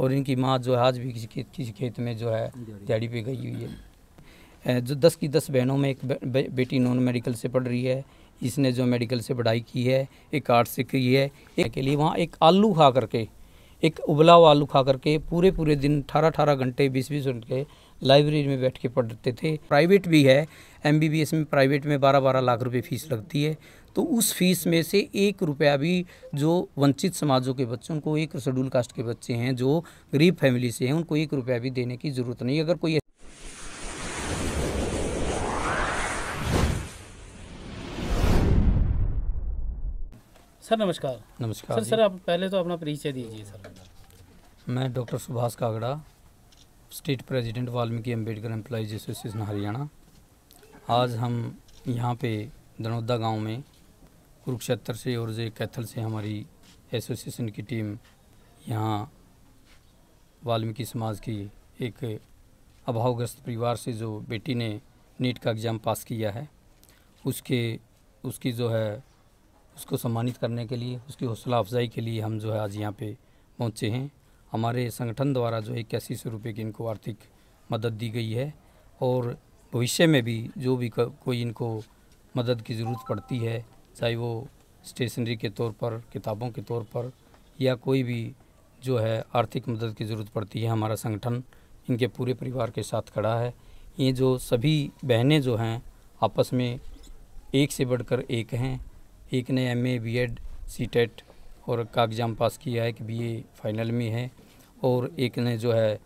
और इनकी माँ जो है आज भी किसी खेत किसी खेत में जो है दिहाड़ी पे गई हुई है जो दस की दस बहनों में एक बे, बेटी नॉन मेडिकल से पढ़ रही है इसने जो मेडिकल से पढ़ाई की है एक आर्ट से की है एक के लिए वहाँ एक आलू खा करके एक उबला हुआ आलू खा करके पूरे पूरे दिन अठारह अठारह घंटे बीस बीस घंटे लाइब्रेरी में बैठ के पढ़ते थे प्राइवेट भी है एमबीबीएस में प्राइवेट में बारह बारह लाख रुपए फीस लगती है तो उस फीस में से एक रुपया भी जो वंचित समाजों के बच्चे उनको एक शेड्यूल कास्ट के बच्चे हैं जो गरीब फैमिली से हैं उनको एक रुपया भी देने की ज़रूरत नहीं अगर कोई सर नमस्कार नमस्कार सर सर आप पहले तो अपना परिचय दीजिए सर मैं doctor Subhash Kagra state president Valmiki Ambedkar employees association Haryana आज हम यहाँ पे दनौदा गांव में कुरुक्षेत्र से और जे कैथल से हमारी एसोसिएशन की टीम यहाँ वाल्मीकि समाज की एक अभावग्रस्त परिवार से जो बेटी ने नीट का एग्ज़ाम पास किया है उसके उसकी जो है उसको सम्मानित करने के लिए उसकी हौसला अफजाई के लिए हम जो है आज यहाँ पे पहुँचे हैं हमारे संगठन द्वारा जो है इक्यासी सौ रुपये की इनको आर्थिक मदद दी गई है और भविष्य में भी जो भी कोई इनको मदद की ज़रूरत पड़ती है चाहे वो स्टेशनरी के तौर पर किताबों के तौर पर या कोई भी जो है आर्थिक मदद की ज़रूरत पड़ती है हमारा संगठन इनके पूरे परिवार के साथ खड़ा है ये जो सभी बहनें जो हैं आपस में एक से बढ़कर एक हैं एक ने M A B Ed C TET और का एग्ज़ाम पास किया है कि बी ए फाइनल में है और एक ने जो है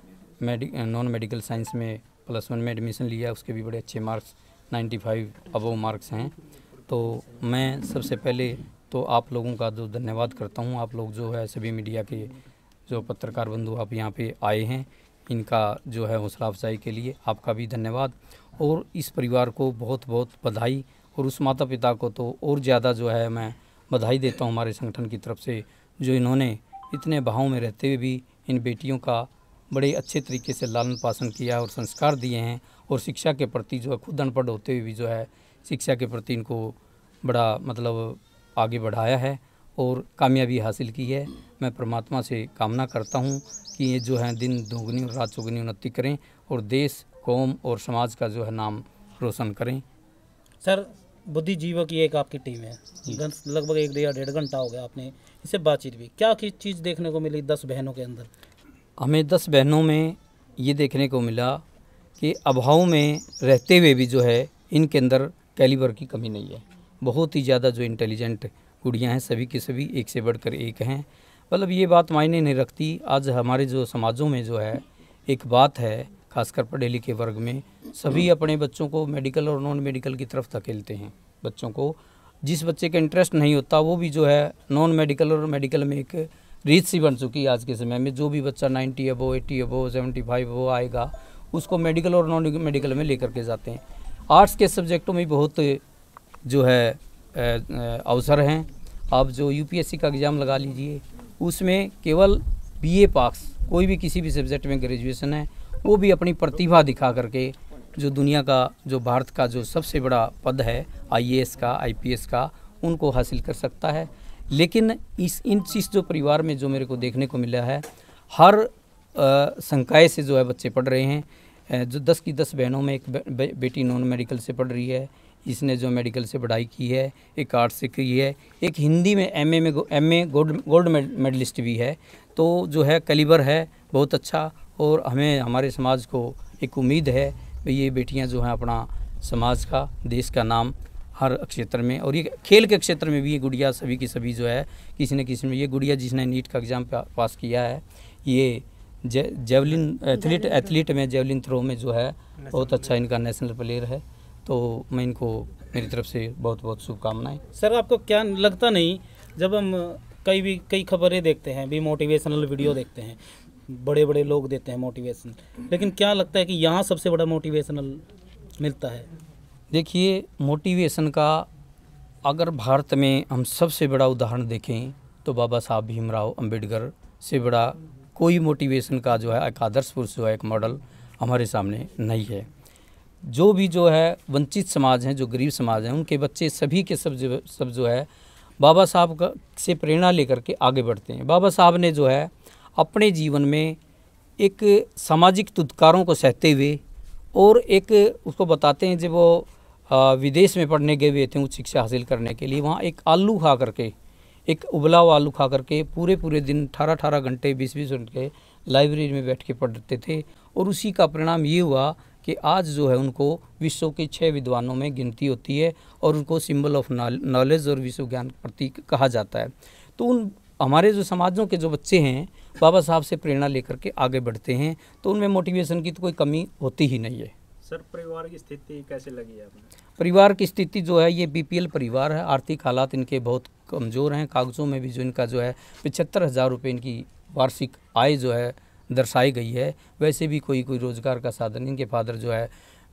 मेडिक नॉन मेडिकल साइंस में प्लस वन में एडमिशन लिया उसके भी बड़े अच्छे मार्क्स 95 फाइव अबो मार्क्स हैं तो मैं सबसे पहले तो आप लोगों का जो धन्यवाद करता हूँ आप लोग जो है सभी मीडिया के जो पत्रकार बंधु आप यहाँ पे आए हैं इनका जो है हौसला अफजाई के लिए आपका भी धन्यवाद और इस परिवार को बहुत बहुत बधाई और उस माता पिता को तो और ज़्यादा जो है मैं बधाई देता हूँ हमारे संगठन की तरफ से जो इन्होंने इतने भाव में रहते हुए भी इन बेटियों का बड़े अच्छे तरीके से लालन पासन किया और संस्कार दिए हैं और शिक्षा के प्रति जो है खुद अनपढ़ होते हुए भी जो है शिक्षा के प्रति इनको बड़ा मतलब आगे बढ़ाया है और कामयाबी हासिल की है मैं परमात्मा से कामना करता हूँ कि ये जो है दिन दोगुनी और रात चौगुनी उन्नति करें और देश कौम और समाज का जो है नाम रोशन करें सर बुद्धिजीवों की एक आपकी टीम है लगभग एक डेढ़ डेढ़ घंटा हो गया आपने इससे बातचीत भी क्या किस चीज़ देखने को मिली दस बहनों के अंदर हमें दस बहनों में ये देखने को मिला कि अभाव में रहते हुए भी जो है इनके अंदर कैलिबर की कमी नहीं है बहुत ही ज़्यादा जो इंटेलिजेंट गुड़ियाँ हैं सभी के सभी एक से बढ़कर एक हैं मतलब ये बात मायने नहीं रखती आज हमारे जो समाजों में जो है एक बात है खासकर पढ़े लिखे वर्ग में सभी हम्म। अपने बच्चों को मेडिकल और नॉन मेडिकल की तरफ धकेलते हैं बच्चों को जिस बच्चे का इंटरेस्ट नहीं होता वो भी जो है नॉन मेडिकल और मेडिकल में एक रीत सी बन चुकी है आज के समय में जो भी बच्चा ninety above eighty above seventy five above आएगा उसको मेडिकल और नॉन मेडिकल में लेकर के जाते हैं आर्ट्स के सब्जेक्टों में बहुत जो है अवसर हैं आप जो यूपीएससी का एग्ज़ाम लगा लीजिए उसमें केवल बीए पास कोई भी किसी भी सब्जेक्ट में ग्रेजुएशन है वो भी अपनी प्रतिभा दिखा करके जो दुनिया का जो भारत का जो सबसे बड़ा पद है आईएएस का आईपीएस का उनको हासिल कर सकता है लेकिन इस इन चीज़ जो परिवार में जो मेरे को देखने को मिला है हर संकाय से जो है बच्चे पढ़ रहे हैं जो दस की दस बहनों में एक बे, बेटी नॉन मेडिकल से पढ़ रही है इसने जो मेडिकल से पढ़ाई की है एक आर्ट से की है एक हिंदी में एमए में एमए गोल्ड गोल्ड मेडलिस्ट भी है तो जो है कलीबर है बहुत अच्छा और हमें हमारे समाज को एक उम्मीद है भाई ये बेटियाँ जो हैं अपना समाज का देश का नाम हर क्षेत्र में और ये खेल के क्षेत्र में भी ये गुड़िया सभी की सभी जो है किसी न किसी में ये गुड़िया जिसने नीट का एग्ज़ाम पास किया है ये जे जेवलिन एथलीट एथलीट में जेवलिन थ्रो में जो है बहुत अच्छा इनका नेशनल प्लेयर है तो मैं इनको मेरी तरफ से बहुत बहुत शुभकामनाएं सर आपको क्या लगता नहीं जब हम कई भी कई खबरें देखते हैं भी मोटिवेशनल वीडियो देखते हैं बड़े बड़े लोग देते हैं मोटिवेशन लेकिन क्या लगता है कि यहाँ सबसे बड़ा मोटिवेशनल मिलता है देखिए मोटिवेशन का अगर भारत में हम सबसे बड़ा उदाहरण देखें तो बाबा साहब भीमराव अंबेडकर से बड़ा कोई मोटिवेशन का जो है एक आदर्श पुरुष जो है एक मॉडल हमारे सामने नहीं है जो भी जो है वंचित समाज हैं जो गरीब समाज हैं उनके बच्चे सभी के सब जो सब जो है बाबा साहब का से प्रेरणा लेकर के आगे बढ़ते हैं बाबा साहब ने जो है अपने जीवन में एक सामाजिक तुदकारों को सहते हुए और एक उसको बताते हैं जब वो विदेश में पढ़ने गए हुए थे उच्च शिक्षा हासिल करने के लिए वहाँ एक आलू खा करके एक उबला हुआ आलू खा करके पूरे पूरे दिन अठारह अठारह घंटे बीस बीस घंटे लाइब्रेरी में बैठ के पढ़ते थे और उसी का परिणाम ये हुआ कि आज जो है उनको विश्व के छः विद्वानों में गिनती होती है और उनको सिंबल ऑफ नॉलेज और विश्व ज्ञान प्रतीक कहा जाता है तो उन हमारे जो समाजों के जो बच्चे हैं बाबा साहब से प्रेरणा लेकर के आगे बढ़ते हैं तो उनमें मोटिवेशन की तो कोई कमी होती ही नहीं है सर परिवार की स्थिति कैसे लगी है आपने परिवार की स्थिति जो है ये बीपीएल परिवार है आर्थिक हालात इनके बहुत कमज़ोर हैं कागज़ों में भी जो इनका जो है पचहत्तर हज़ार रुपये इनकी वार्षिक आय जो है दर्शाई गई है वैसे भी कोई कोई रोज़गार का साधन इनके फादर जो है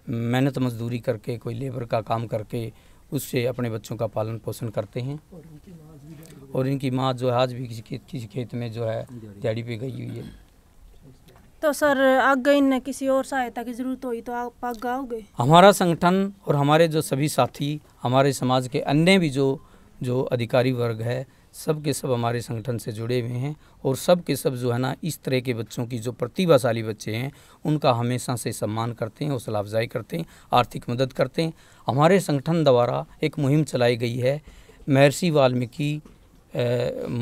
मेहनत मजदूरी करके कोई लेबर का काम करके उससे अपने बच्चों का पालन पोषण करते हैं और इनकी माँ जो है आज भी किसी खेत में जो है दिहाड़ी पर गई हुई है तो सर आगे इन किसी और सहायता की जरूरत हुई तो आप आगे आओगे हमारा संगठन और हमारे जो सभी साथी हमारे समाज के अन्य भी जो जो अधिकारी वर्ग है सब के सब हमारे संगठन से जुड़े हुए हैं और सब के सब जो है ना इस तरह के बच्चों की जो प्रतिभाशाली बच्चे हैं उनका हमेशा से सम्मान करते हैं हौसला अफजाई करते हैं आर्थिक मदद करते हैं हमारे संगठन द्वारा एक मुहिम चलाई गई है महर्षि वाल्मीकि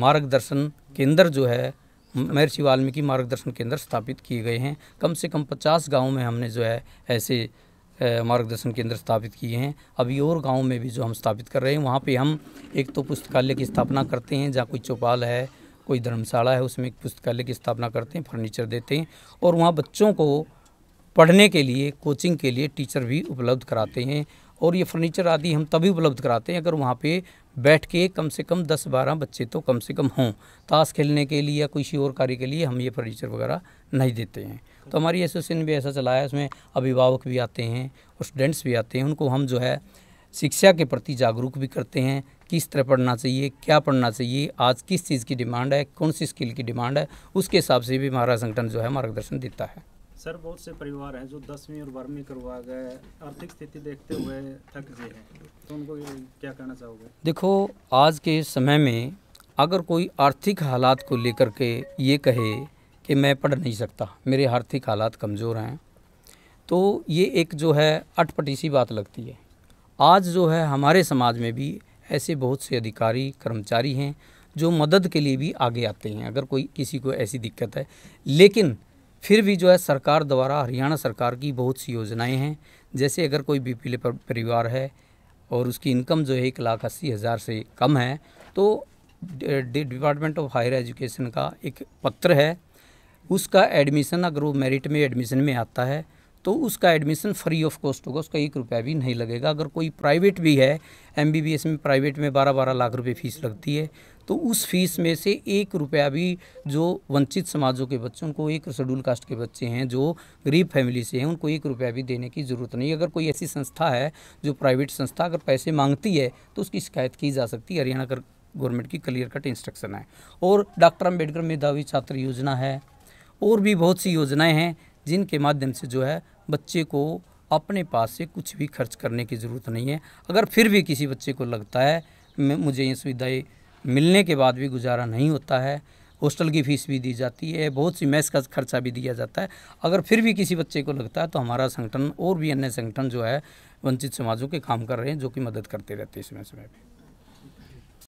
मार्गदर्शन केंद्र जो है हम्म, महर्षि वाल्मीकि मार्गदर्शन केंद्र स्थापित किए गए हैं कम से कम पचास गाँव में हमने जो है ऐसे मार्गदर्शन केंद्र स्थापित किए हैं अभी और गाँव में भी जो हम स्थापित कर रहे हैं वहाँ पे हम एक तो पुस्तकालय की स्थापना करते हैं जहाँ कोई चौपाल है कोई धर्मशाला है उसमें एक पुस्तकालय की स्थापना करते हैं फर्नीचर देते हैं और वहाँ बच्चों को पढ़ने के लिए कोचिंग के लिए टीचर भी उपलब्ध कराते हैं और ये फर्नीचर आदि हम तभी उपलब्ध कराते हैं अगर वहाँ पे बैठ के कम से कम दस बारह बच्चे तो कम से कम हों ताश खेलने के लिए या किसी और कार्य के लिए हम ये फर्नीचर वगैरह नहीं देते हैं तो हमारी एसोसिएशन भी ऐसा चला है उसमें अभिभावक भी आते हैं और स्टूडेंट्स भी आते हैं उनको हम जो है शिक्षा के प्रति जागरूक भी करते हैं किस तरह पढ़ना चाहिए क्या पढ़ना चाहिए आज किस चीज़ की डिमांड है कौन सी स्किल की डिमांड है उसके हिसाब से भी हमारा संगठन जो है मार्गदर्शन देता है सर बहुत से परिवार हैं जो दसवीं और बारहवीं करवा गए आर्थिक स्थिति देखते हुए थक गए हैं तो उनको क्या कहना चाहोगे देखो आज के समय में अगर कोई आर्थिक हालात को लेकर के ये कहे कि मैं पढ़ नहीं सकता मेरे आर्थिक हालात कमज़ोर हैं तो ये एक जो है अटपटी सी बात लगती है आज जो है हमारे समाज में भी ऐसे बहुत से अधिकारी कर्मचारी हैं जो मदद के लिए भी आगे आते हैं अगर कोई किसी को ऐसी दिक्कत है लेकिन फिर भी जो है सरकार द्वारा हरियाणा सरकार की बहुत सी योजनाएं हैं जैसे अगर कोई बीपीएल परिवार है और उसकी इनकम जो है एक लाख अस्सी हज़ार से कम है तो डिपार्टमेंट ऑफ हायर एजुकेशन का एक पत्र है उसका एडमिशन अगर वो मेरिट में एडमिशन में आता है तो उसका एडमिशन फ्री ऑफ कॉस्ट होगा उसका एक रुपया भी नहीं लगेगा अगर कोई प्राइवेट भी है एम में प्राइवेट में बारह बारह लाख रुपये फीस लगती है तो उस फीस में से एक रुपया भी जो वंचित समाजों के बच्चों को एक शेड्यूल कास्ट के बच्चे हैं जो गरीब फैमिली से हैं उनको एक रुपया भी देने की ज़रूरत नहीं अगर कोई ऐसी संस्था है जो प्राइवेट संस्था अगर पैसे मांगती है तो उसकी शिकायत की जा सकती है हरियाणा गवर्नमेंट की क्लियर कट इंस्ट्रक्शन है और डॉक्टर अम्बेडकर मेधावी छात्र योजना है और भी बहुत सी योजनाएँ हैं जिनके माध्यम से जो है बच्चे को अपने पास से कुछ भी खर्च करने की ज़रूरत नहीं है अगर फिर भी किसी बच्चे को लगता है मुझे ये सुविधाएँ मिलने के बाद भी गुजारा नहीं होता है हॉस्टल की फ़ीस भी दी जाती है बहुत सी मैस का खर्चा भी दिया जाता है अगर फिर भी किसी बच्चे को लगता है तो हमारा संगठन और भी अन्य संगठन जो है वंचित समाजों के काम कर रहे हैं जो कि मदद करते रहते हैं समय समय पर